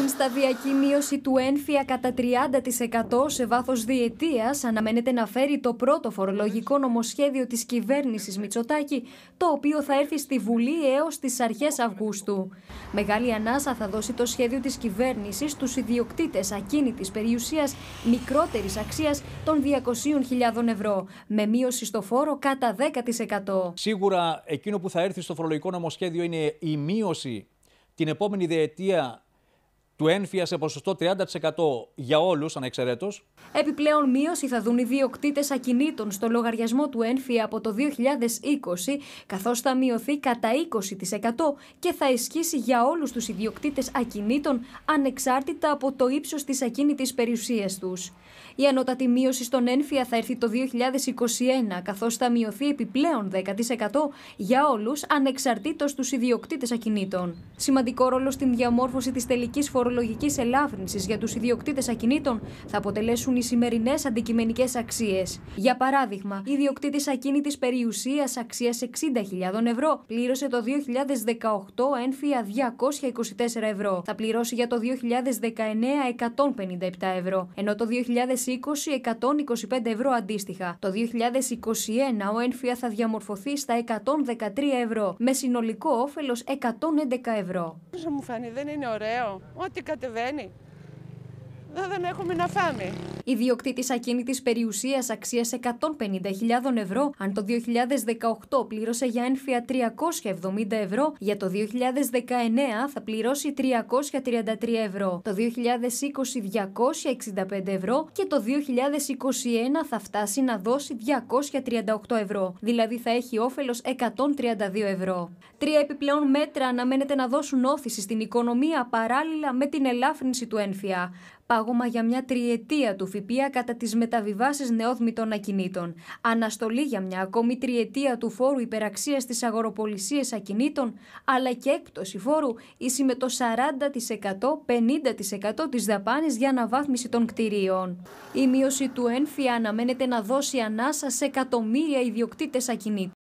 Την σταδιακή μείωση του ένφια κατά 30% σε βάθος διετίας αναμένεται να φέρει το πρώτο φορολογικό νομοσχέδιο της κυβέρνησης Μητσοτάκη, το οποίο θα έρθει στη Βουλή έως τις αρχές Αυγούστου. Μεγάλη ανάσα θα δώσει το σχέδιο της κυβέρνησης στους ιδιοκτήτες ακίνητης περιουσίας μικρότερης αξίας των 200.000 ευρώ, με μείωση στο φόρο κατά 10%. Σίγουρα εκείνο που θα έρθει στο φορολογικό νομοσχέδιο είναι η μείωση την επόμενη διετία του ένφια σε ποσοστό 30% για όλους, ανεξαιρέτως. Επιπλέον, μείωση θα δουν οι διοκτήτες ακινήτων στο λογαριασμό του ένφια από το 2020, καθώς θα μειωθεί κατά 20% και θα ισχύσει για όλους τους ιδιοκτήτες ακινήτων ανεξάρτητα από το ύψος της ακίνητης περιουσίας τους. Η ανώτατη μείωση στον ένφια θα έρθει το 2021, καθώς θα μειωθεί επιπλέον 10% για όλους ανεξαρτήτως τους ιδιοκτήτες ακινήτων. Σημαντικό ρόλο στην διαμόρφωση της τελικής φορολογίας φορολογική ελάφρυνσης για τους ιδιοκτήτες ακινήτων θα αποτελέσουν οι σημερινές αντικειμενικές αξίες. Για παράδειγμα, ιδιοκτήτης ακίνητης περιουσίας αξίας 60.000 ευρώ πλήρωσε το 2018 ένφια 224 ευρώ. Θα πληρώσει για το 2019 157 ευρώ, ενώ το 2020 125 ευρώ αντίστοιχα. Το 2021 ο ένφια θα διαμορφωθεί στα 113 ευρώ, με συνολικό όφελος 111 ευρώ. Μου φανεί δεν είναι ωραίο ό,τι κατεβαίνει. Ε, δεν έχουμε να φάμε. Η διοκτήτης ακίνητης περιουσίας αξίας 150.000 ευρώ, αν το 2018 πλήρωσε για ένφια 370 ευρώ, για το 2019 θα πληρώσει 333 ευρώ, το 2020 265 ευρώ και το 2021 θα φτάσει να δώσει 238 ευρώ, δηλαδή θα έχει όφελος 132 ευρώ. Τρία επιπλέον μέτρα αναμένεται να δώσουν όθηση στην οικονομία παράλληλα με την ελάφρυνση του ένφια πάγωμα για μια τριετία του ΦΠΑ κατά τις μεταβιβάσεις νεόδμητων ακινήτων. Αναστολή για μια ακόμη τριετία του φόρου υπεραξίας στι αγοροπολισίε ακινήτων, αλλά και έκπτωση φόρου ίση με το 40%-50% της δαπάνης για αναβάθμιση των κτηρίων. Η μείωση του ένφια αναμένεται να δώσει ανάσα σε εκατομμύρια ιδιοκτήτες ακινήτων.